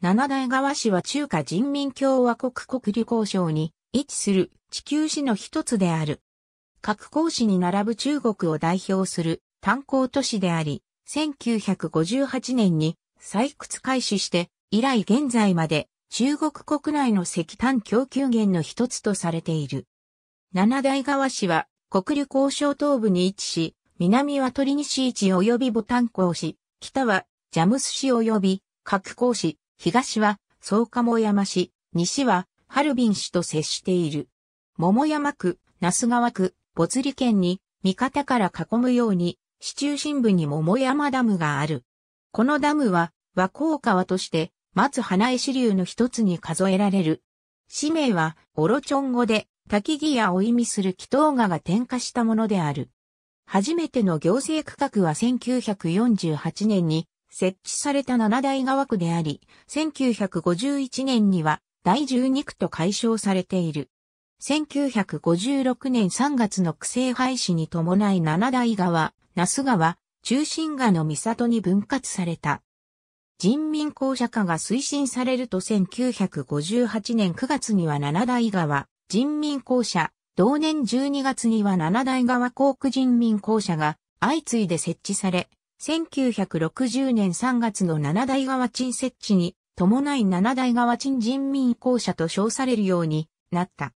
七代川市は中華人民共和国国立交渉に位置する地球市の一つである。各公市に並ぶ中国を代表する炭鉱都市であり、1958年に採掘開始して以来現在まで中国国内の石炭供給源の一つとされている。七代川市は国立交渉東部に位置し、南は鳥西市及びタン鉱市、北はジャムス市及び各港市、東は草加も山市、西はハルビン市と接している。桃山区、那須川区、没里県に、味方から囲むように、市中心部に桃山ダムがある。このダムは、和光川として、松花江支流の一つに数えられる。氏名は、オロチョン語で、滝木屋を意味する祈祷画が点火したものである。初めての行政区画は1948年に、設置された七大川区であり、1951年には第12区と解消されている。1956年3月の区政廃止に伴い七大川、那須川、中心川の三里に分割された。人民公社化が推進されると1958年9月には七大川、人民公社、同年12月には七大川航空人民公社が相次いで設置され、1960年3月の七大川鎮設置に伴い七大川鎮人民公社と称されるようになった。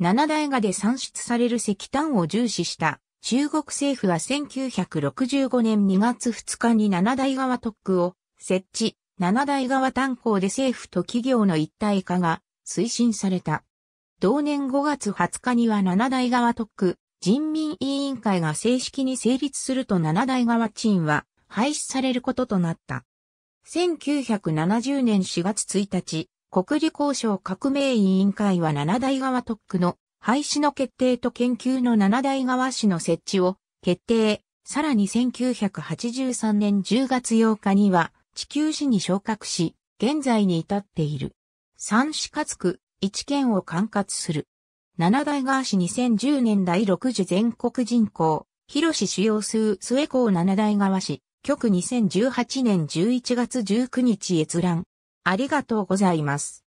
七大河で産出される石炭を重視した中国政府は1965年2月2日に七大川特区を設置、七大川炭鉱で政府と企業の一体化が推進された。同年5月20日には七大川特区人民委員会が正式に成立すると七代川チンは廃止されることとなった。1970年4月1日、国立交渉革命委員会は七代川特区の廃止の決定と研究の七代川市の設置を決定。さらに1983年10月8日には地球市に昇格し、現在に至っている。三市活区、一県を管轄する。七代川市2010年第6次全国人口、広市主要数末港七代川市、局2018年11月19日閲覧。ありがとうございます。